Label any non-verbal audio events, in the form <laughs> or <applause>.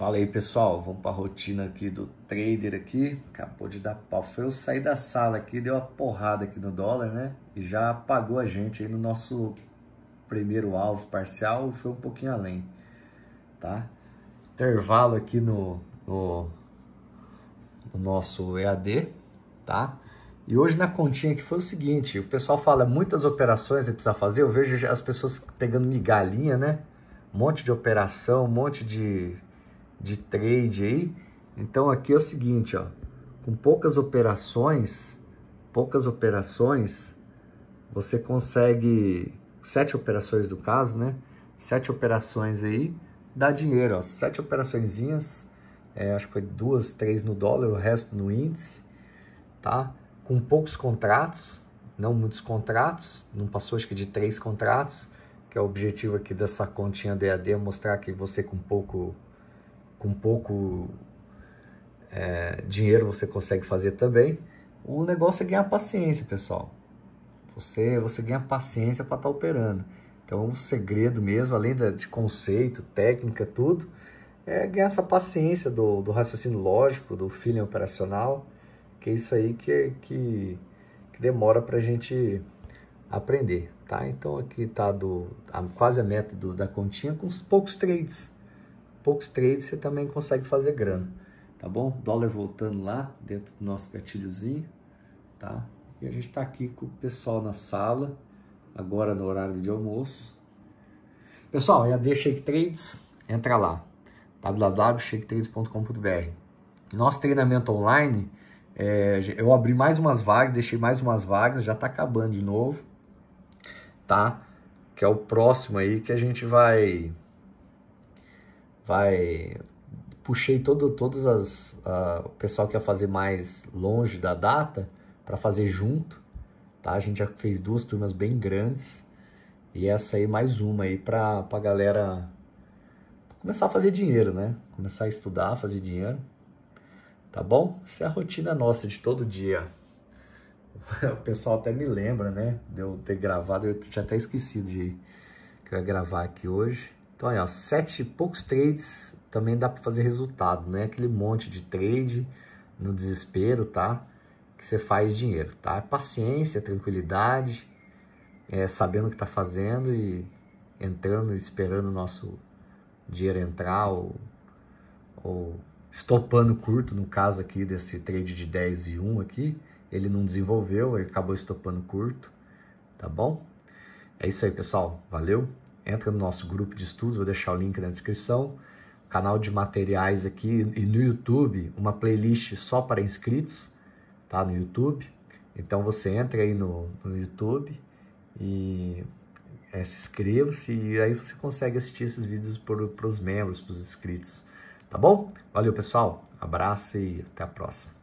Fala aí pessoal, vamos para a rotina aqui do trader aqui. Acabou de dar pau. Foi eu sair da sala aqui, deu uma porrada aqui no dólar, né? E já apagou a gente aí no nosso primeiro alvo parcial, foi um pouquinho além, tá? Intervalo aqui no, no, no nosso EAD, tá? E hoje na continha que foi o seguinte, o pessoal fala muitas operações que precisa fazer, eu vejo as pessoas pegando migalhinha, né? Um monte de operação, um monte de de trade aí. Então aqui é o seguinte, ó, com poucas operações, poucas operações, você consegue sete operações do caso, né? Sete operações aí dá dinheiro, ó, sete operaçõeszinhas, é, acho que foi duas, três no dólar, o resto no índice, tá? Com poucos contratos, não muitos contratos, não passou acho que de três contratos, que é o objetivo aqui dessa continha DAD, mostrar que você com pouco com pouco é, dinheiro você consegue fazer também. O negócio é ganhar paciência, pessoal. Você, você ganha paciência para estar tá operando. Então, o segredo mesmo, além da, de conceito, técnica, tudo, é ganhar essa paciência do, do raciocínio lógico, do feeling operacional, que é isso aí que, que, que demora para a gente aprender, tá? Então, aqui está a, quase a meta do, da continha com os poucos trades poucos trades você também consegue fazer grana, tá bom? Dólar voltando lá dentro do nosso gatilhozinho, tá? E a gente tá aqui com o pessoal na sala, agora no horário de almoço. Pessoal, é a D Shake Trades, entra lá, www.shaketrades.com.br. Nosso treinamento online, é, eu abri mais umas vagas, deixei mais umas vagas, já tá acabando de novo, tá? Que é o próximo aí que a gente vai vai puxei todo todas as uh, o pessoal que ia fazer mais longe da data para fazer junto, tá? A gente já fez duas turmas bem grandes e essa aí mais uma aí para a galera começar a fazer dinheiro, né? Começar a estudar, fazer dinheiro. Tá bom? Essa é a rotina nossa de todo dia. <laughs> O pessoal até me lembra, né? De eu ter gravado, eu tinha até esquecido de que eu ia gravar aqui hoje. Então, é ó, sete poucos trades também dá para fazer resultado, né? Aquele monte de trade no desespero, tá? Que você faz dinheiro, tá? Paciência, tranquilidade, é, sabendo o que está fazendo e entrando, esperando o nosso dinheiro entrar ou, ou estopando curto, no caso aqui desse trade de 10 e 1 aqui, ele não desenvolveu, ele acabou estopando curto, tá bom? É isso aí, pessoal. Valeu! entra no nosso grupo de estudos, vou deixar o link na descrição, canal de materiais aqui e no YouTube, uma playlist só para inscritos, tá? No YouTube. Então você entra aí no, no YouTube e é, se inscreva-se e aí você consegue assistir esses vídeos para os membros, para os inscritos. Tá bom? Valeu, pessoal. Abraço e até a próxima.